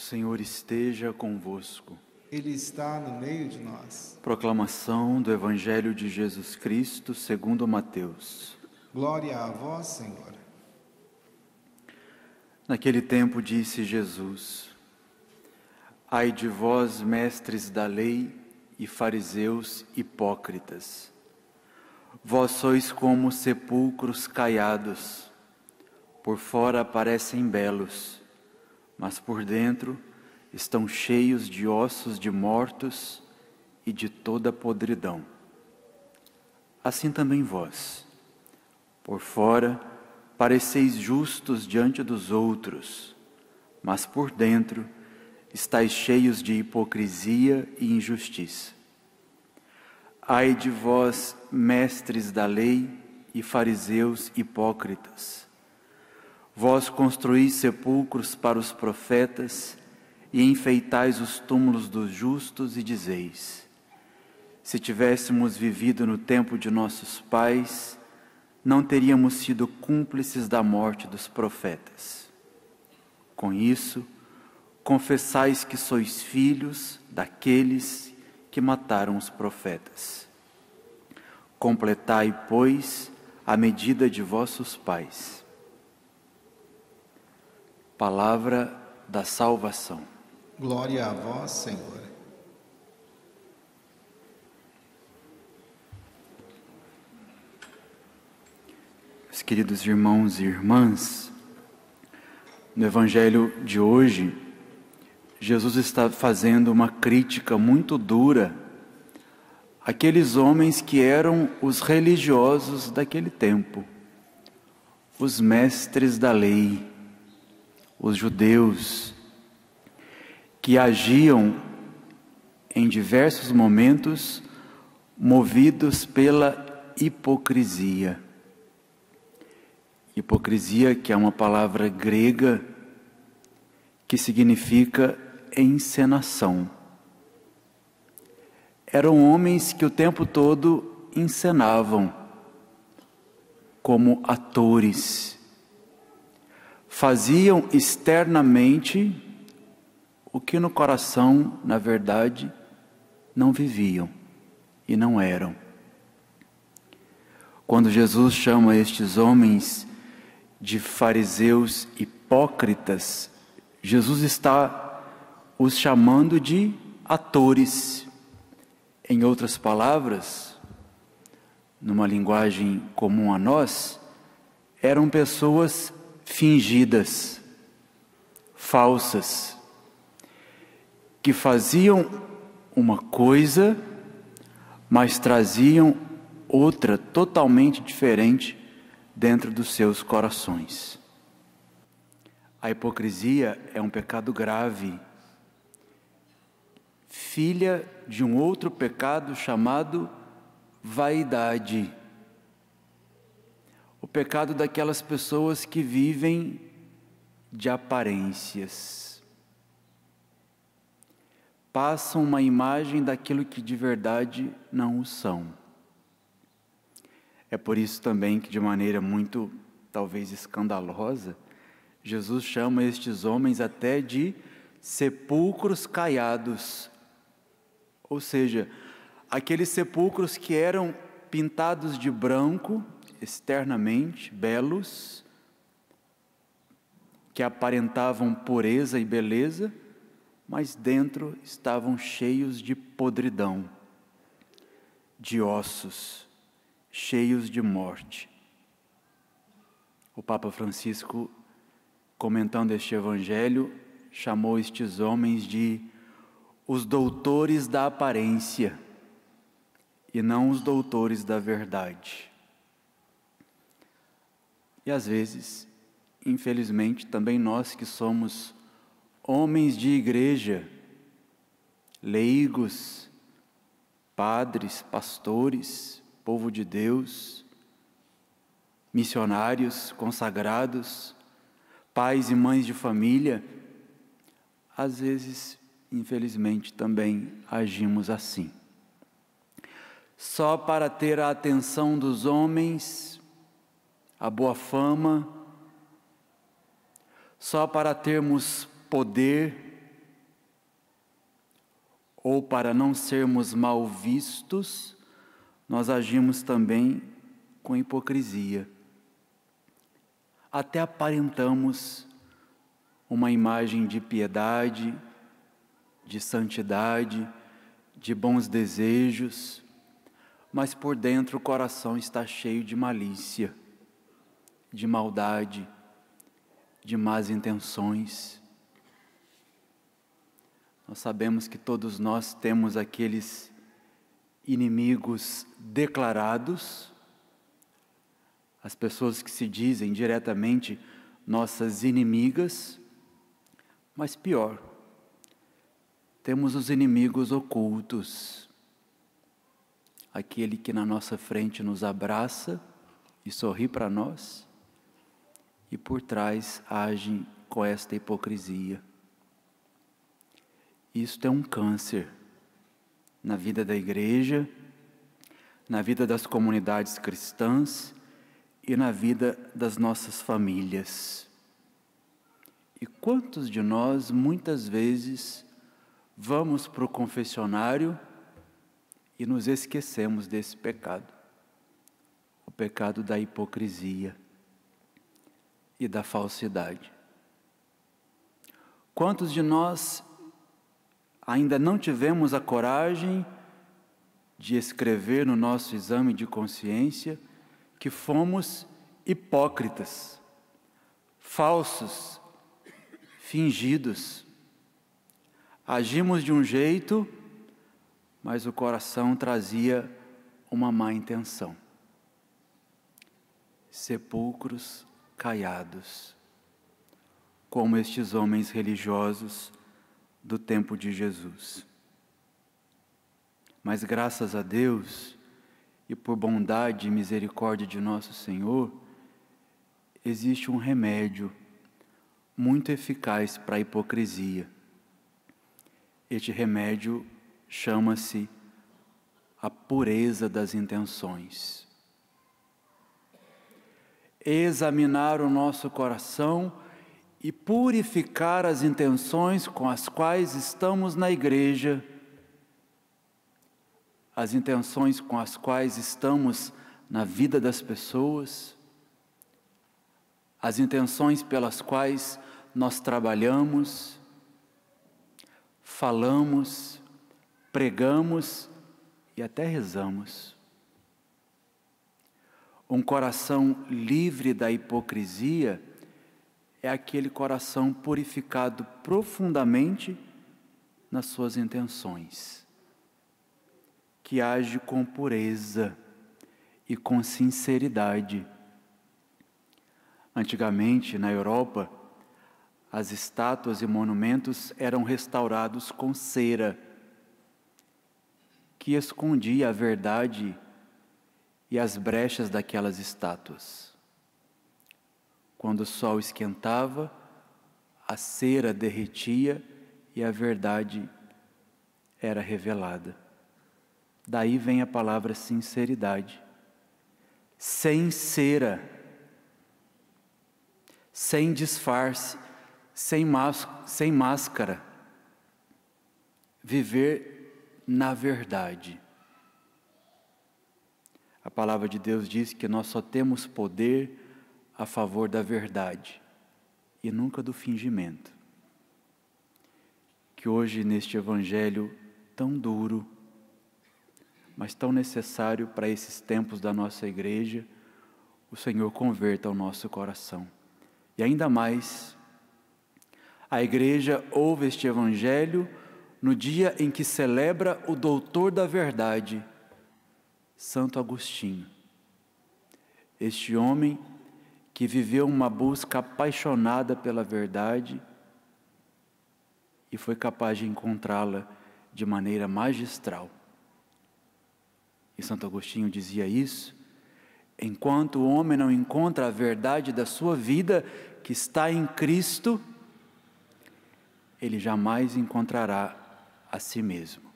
Senhor esteja convosco. Ele está no meio de nós. Proclamação do Evangelho de Jesus Cristo, segundo Mateus. Glória a vós, Senhor. Naquele tempo disse Jesus: Ai de vós, mestres da lei e fariseus hipócritas. Vós sois como sepulcros caiados, por fora parecem belos mas por dentro estão cheios de ossos de mortos e de toda podridão. Assim também vós, por fora, pareceis justos diante dos outros, mas por dentro estáis cheios de hipocrisia e injustiça. Ai de vós, mestres da lei e fariseus hipócritas, Vós construís sepulcros para os profetas e enfeitais os túmulos dos justos e dizeis: Se tivéssemos vivido no tempo de nossos pais, não teríamos sido cúmplices da morte dos profetas. Com isso, confessais que sois filhos daqueles que mataram os profetas. Completai, pois, a medida de vossos pais. Palavra da salvação. Glória a vós, Senhor. Meus queridos irmãos e irmãs, no Evangelho de hoje, Jesus está fazendo uma crítica muito dura àqueles homens que eram os religiosos daquele tempo, os mestres da lei os judeus, que agiam em diversos momentos movidos pela hipocrisia. Hipocrisia, que é uma palavra grega que significa encenação. Eram homens que o tempo todo encenavam como atores faziam externamente o que no coração, na verdade, não viviam e não eram. Quando Jesus chama estes homens de fariseus hipócritas, Jesus está os chamando de atores. Em outras palavras, numa linguagem comum a nós, eram pessoas fingidas, falsas, que faziam uma coisa, mas traziam outra totalmente diferente dentro dos seus corações. A hipocrisia é um pecado grave, filha de um outro pecado chamado vaidade pecado daquelas pessoas que vivem de aparências. Passam uma imagem daquilo que de verdade não o são. É por isso também que, de maneira muito, talvez escandalosa, Jesus chama estes homens até de sepulcros caiados. Ou seja, aqueles sepulcros que eram pintados de branco externamente belos, que aparentavam pureza e beleza, mas dentro estavam cheios de podridão, de ossos, cheios de morte. O Papa Francisco, comentando este evangelho, chamou estes homens de os doutores da aparência e não os doutores da verdade. E às vezes, infelizmente, também nós que somos homens de igreja, leigos, padres, pastores, povo de Deus, missionários consagrados, pais e mães de família, às vezes, infelizmente, também agimos assim. Só para ter a atenção dos homens, a boa fama, só para termos poder ou para não sermos mal vistos, nós agimos também com hipocrisia. Até aparentamos uma imagem de piedade, de santidade, de bons desejos, mas por dentro o coração está cheio de malícia de maldade, de más intenções. Nós sabemos que todos nós temos aqueles inimigos declarados, as pessoas que se dizem diretamente nossas inimigas, mas pior, temos os inimigos ocultos, aquele que na nossa frente nos abraça e sorri para nós e por trás agem com esta hipocrisia. Isto é um câncer na vida da igreja, na vida das comunidades cristãs e na vida das nossas famílias. E quantos de nós muitas vezes vamos para o confessionário e nos esquecemos desse pecado, o pecado da hipocrisia e da falsidade. Quantos de nós ainda não tivemos a coragem de escrever no nosso exame de consciência que fomos hipócritas, falsos, fingidos? Agimos de um jeito, mas o coração trazia uma má intenção. Sepulcros caiados, como estes homens religiosos do tempo de Jesus. Mas graças a Deus, e por bondade e misericórdia de nosso Senhor, existe um remédio muito eficaz para a hipocrisia. Este remédio chama-se a pureza das intenções examinar o nosso coração e purificar as intenções com as quais estamos na igreja, as intenções com as quais estamos na vida das pessoas, as intenções pelas quais nós trabalhamos, falamos, pregamos e até rezamos. Um coração livre da hipocrisia é aquele coração purificado profundamente nas suas intenções, que age com pureza e com sinceridade. Antigamente, na Europa, as estátuas e monumentos eram restaurados com cera, que escondia a verdade e as brechas daquelas estátuas. Quando o sol esquentava, a cera derretia e a verdade era revelada. Daí vem a palavra sinceridade. Sem cera, sem disfarce, sem, sem máscara. Viver na verdade. A palavra de Deus diz que nós só temos poder a favor da verdade e nunca do fingimento. Que hoje, neste Evangelho tão duro, mas tão necessário para esses tempos da nossa igreja, o Senhor converta o nosso coração. E ainda mais, a igreja ouve este Evangelho no dia em que celebra o Doutor da Verdade Santo Agostinho. Este homem que viveu uma busca apaixonada pela verdade e foi capaz de encontrá-la de maneira magistral. E Santo Agostinho dizia isso: enquanto o homem não encontra a verdade da sua vida, que está em Cristo, ele jamais encontrará a si mesmo.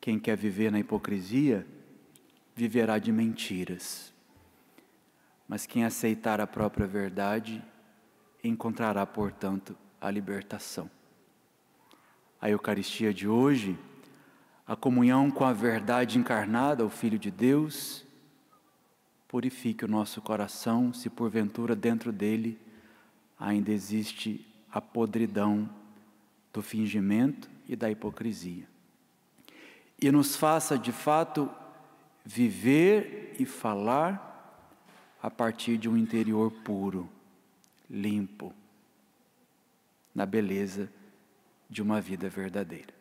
Quem quer viver na hipocrisia, viverá de mentiras. Mas quem aceitar a própria verdade, encontrará, portanto, a libertação. A Eucaristia de hoje, a comunhão com a verdade encarnada, o Filho de Deus, purifique o nosso coração, se porventura dentro dele ainda existe a podridão do fingimento e da hipocrisia e nos faça de fato viver e falar a partir de um interior puro, limpo, na beleza de uma vida verdadeira.